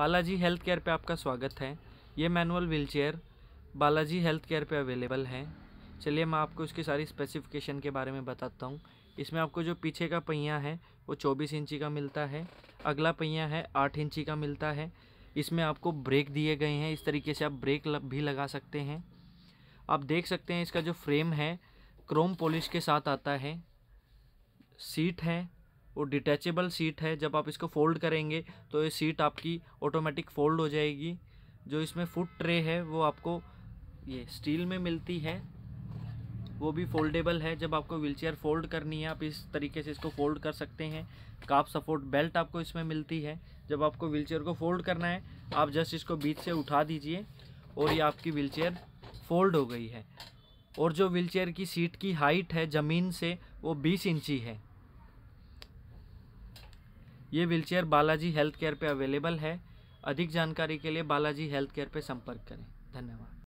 Balaji health care पे आपका स्वागत है ये manual wheelchair Balaji health care पे अवेलेबल है चलिए मैं आपको इसकी सारी स्पेसिफिकेशन के बारे में बताता हूँ इसमें आपको जो पीछे का पहिया है वो चौबीस इंची का मिलता है अगला पहिया है आठ इंची का मिलता है इसमें आपको ब्रेक दिए गए हैं इस तरीके से आप ब्रेक भी लगा सकते हैं आप देख सकते हैं इसका जो फ्रेम है क्रोम पॉलिश के साथ आता है सीट है वो डिटैचेबल सीट है जब आप इसको फोल्ड करेंगे तो ये सीट आपकी ऑटोमेटिक फ़ोल्ड हो जाएगी जो इसमें फुट ट्रे है वो आपको ये स्टील में मिलती है वो भी फोल्डेबल है जब आपको व्हीलचेयर फोल्ड करनी है आप इस तरीके से इसको फोल्ड कर सकते हैं काप सपोर्ट बेल्ट आपको इसमें मिलती है जब आपको व्हीलचेयर को फोल्ड करना है आप जस्ट इसको बीच से उठा दीजिए और ये आपकी व्हीलचेयर फोल्ड हो गई है और जो व्हीलचेयर की सीट की हाइट है ज़मीन से वो बीस इंची है ये व्हीलचेयर बालाजी हेल्थ केयर पर अवेलेबल है अधिक जानकारी के लिए बालाजी हेल्थ केयर पर संपर्क करें धन्यवाद